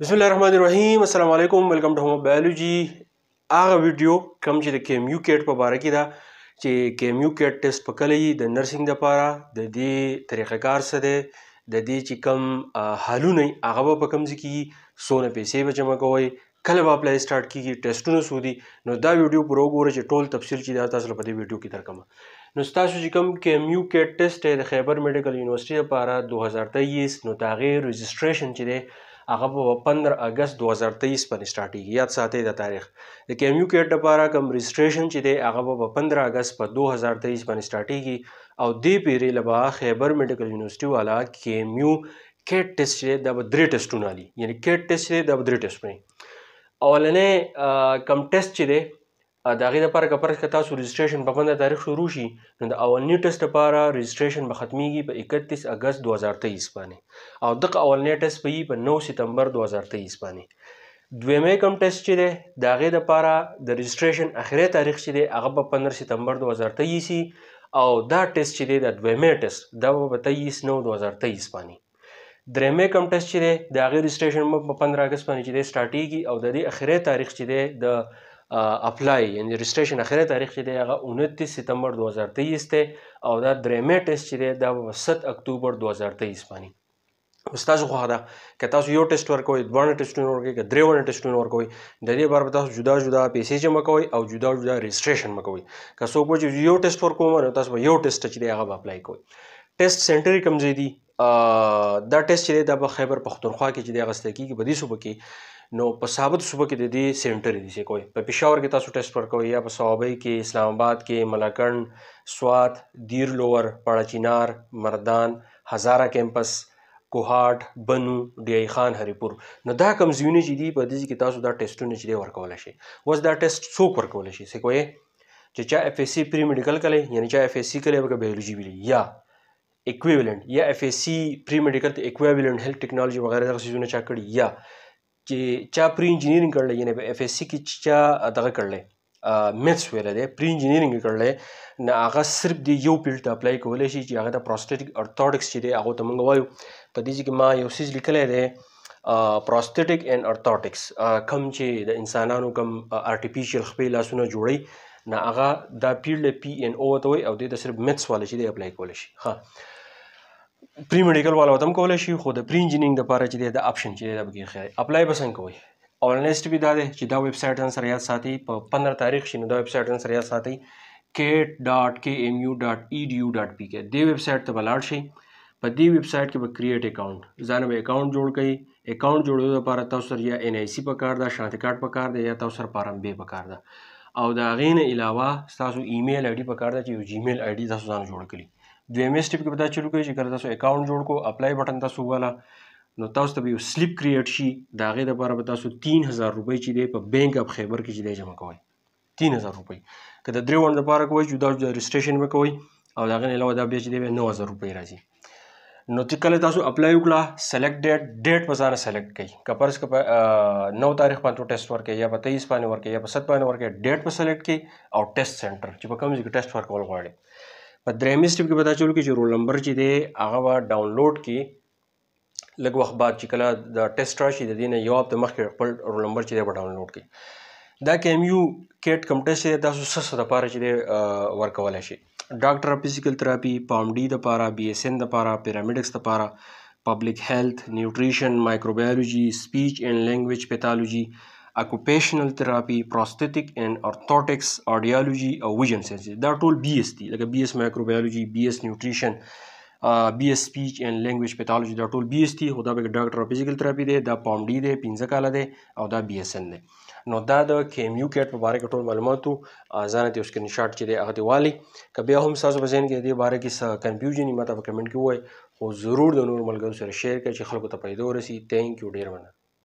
بسم الله الرحمن الرحیم السلام علیکم ویلکم ټو هوم بایولوژي هغه ویډیو کوم چې د کیمیو کیټ په باره کې دا چې کیمیو کیټ ټیسټ په کله یې د نرسنګ لپاره د دې طریقېکار څه دی د دې چې کم حالونه هغه به په کم ځکه سونه پیسې به جمع کوي کله به اپلای سٹارټ کیږي ټیسټونه سو دي نو دا ویډیو پر وګوره چې ټول تفصیل چې دا تاسو په دې ویډیو کې درکمه نو تاسو چې کوم کیمیو کې ټیسټ د خیبر میډیکل یونیورسيټي لپاره 2023 نو تاغیر رجسٹریشن چې دی هغه په 15 اگست 2023 باندې سٹارټیږي یاد ساتئ د تاریخ د کیمیو کیټ لپاره کوم رجسٹریشن چې دی هغه په 15 اگست په 2023 باندې سٹارټیږي او دې پیری لبا خیبر میډیکل یونیورسيټي والا کیمیو کیټ ټیسټ چې د درې ټیسټونه لري یعنی کیټ ټیسټ چې د درې ټیسټونه اولنې کم ټیسټ چې دی د هغې دپاره که فرض کړه تاسو رجسټریشن په پنده تاریخ شروع شي نو د اولني ټسټ دپاره رجسټریشن به ختمیږي په اکتیس اګست دوه هزار تیئیس باندې او دغه اولنی ټسټ به وي په نو سپتمبر دوه هزار تیئیس باندې دویمه کم ټیسټ چې دی د هغې دپاره د رجسټریشن اخري تاریخ چې دی هغه به پندر سپتمبر دوه هزار تیئیس او دا ټیسټ چې دی د دویمې ټیسټ دا به په تیئیس نو دوه هزار تیئیس باندې درېمې کم ټیسټ چې دی د هغې رجسټریشن به په پندرہ اګست باندې چې دی سټارټېږي او د دې اخري تاریخ چې دی د اپلای یعنی رجستریشن اخیری تاریخ چې دی هغه 29 سپتمبر 2023 ته او دا درېمه ټیسټ چې دی دا 7 اکتوبر 2023 باندې تاسو خو دا که تاسو یو ټیسټ ورکوي دوه ټیسټونه ورکوي که درې ونه ټیسټونه ورکوي د دې بار به تاسو جدا جدا پیسې جمع کوئ او جدا جدا رجسٹریشن مکوئ که څوک وو چې یو ټیسټ ورکوم نو تاسو یو ټیسټ چې دی هغه اپلای کوئ ټیسټ سنټر کمزې دي دا ټیسټ چې دی دا په خیبر پختونخوا کې چې دی غسته کیږي په دې صوبه کې نو په ثابت صوبه کې د دې سینټر دي چې کوی په پېښور کې تاسو ټیسټ ورکوي یا په صوابۍ کې اسلام آباد کې ملاکنډ سوات دیر لوور پړچینار مردان هزاره کیمپس کوهاټ بنو ډیای خان هریپور نو دا کم زیونه چې دي په دې کې تاسو دا ټیسټونه چې دی ورکول شي وس دا ټیسټ څوک ورکول شي څه کوی چې چا اف ایس سی پری میډیکل کړي یعنی چا اف ایس سی کړي به بیولوژي ویلي یا اکویولنٹ یا اف ایس سی پری میډیکل ته اکویولنٹ هیلث ټیکنالوژي وغیرہ دغه سيزونه چا کړي یا چې چا پری انجینیرینګ کړل یعنی په اف اس سی کې چا دغه کړل میتس ویل دی پری انجینیرینګ کړل نه هغه صرف دی یو فیلډ ته اپلای کولای شي چې هغه د پروستاتیک ارتھوډکس چې دی هغه ته موږ وایو په دې کې ما یو سیز لیکلې ده پروستاتیک اینڈ ارتھوټکس کم چې د انسانانو کم ارتفیشل خپې لاسونه جوړي نه هغه دا پیلډ پی ان او ته وي او د صرف میتس والے چې دی اپلای کولای شي ها پری میډیکل والا تم کولای شي خو د پری انجینینګ لپاره چې دی د آپشن چې دی دا به کې اپلای به څنګه کوئ اول نیکسټ به دا دی چې دا ویب سټ نن سره یاد ساتي په 15 تاریخ شینو دا ویب سټ نن سره یاد ساتي k.kmu.edu.pk دې ویب سټ ته بلاړ شي په دې ویب سټ کې به کریټ اکاؤنٹ ځان به اکاؤنٹ جوړ کړئ اکاؤنٹ جوړولو لپاره تاسو سره یا ان آی سی پکار دا شانتی کارت پکار دی یا تاسو سره فارم بي پکار دا او دا غین علاوه تاسو ایمیل آی ډی پکار دا چې یو جیمیل آی ډی تاسو ځان جوړ کړئ دویمې سټیپ کې به دا چلو کوي چې کله تاسو اکاؤنٹ جوړ کو اپلای بٹن تاسو والا نو تاسو ته به یو سلیپ کریټ شي د هغې دپاره به تاسو تین هزار روپۍ چې دی په بینک اپ خیبر کې چې دی جمع کوئ تین هزار روپۍ که د درې ونډو دپاره کوئ جدا جدا رجسټریشن به کوئ او د هغې نه علاوه دا بیا چې دی بیا نو هزار روپۍ راځي نو چې کله تاسو اپلای وکړه سلیکټ ډیټ ډیټ په ځانه سلیکټ کړئ که پرس که نو تاریخ باندې ټیسټ ورکړئ یا په تیئیس باندې ورکړئ یا په سد باندې ورکړئ ډیټ په سلیکټ کړئ او ټیسټ سنټر چې په کوم ځای کې ټیسټ ورکول غواړئ په درېیمې سټپ کې به دا چلو کې چې رول نمبر چې دی هغه به ډاونلوډ کې لږ وخت بعد چې کله د ټیسټ راشي د دې نه یو اپ د مخکې خپل رول نمبر چې دی به ډاونلوډ کړي دا کیم یو کیټ کم ټیسټ دی تاسو سسه دپاره چې دی ورکولی شي ډاکټر فزیکل تراپي پام ډي دپاره بي اس ان دپاره پیرامیډکس دپاره پبلک هیلث نیوټریشن مایکروبیولوژي سپیچ اینڈ لینګویج پیتالوجي اکوپیشنل تراپی پروستتیک اینڈ ارتھوټکس آرډیالوجي او ویژن ساينس دا ټول بي اس دي لکه بي اس مایکروبیولوژي بي اس نیوټریشن بي اس سپیچ اینڈ لینګویج پیتالوجي دا ټول بي اس دي خو دا به ډاکټر فزیکل تراپی دی دا پام ډي دی 15 کال دی او دا بي اس ان دی نو دا د کیمیو کیټ په باره کې ټول معلوماتو ځان ته اسکرین شاٹ چې دی هغه دی والی کبه هم تاسو په ذهن کې دی باره کې څه کنفیوژن یې ماته په کمنټ کې وای خو ضرور د نور ملګرو سره شیر کړئ چې خلکو ته پیدا ورسی ثانک یو ډیر مننه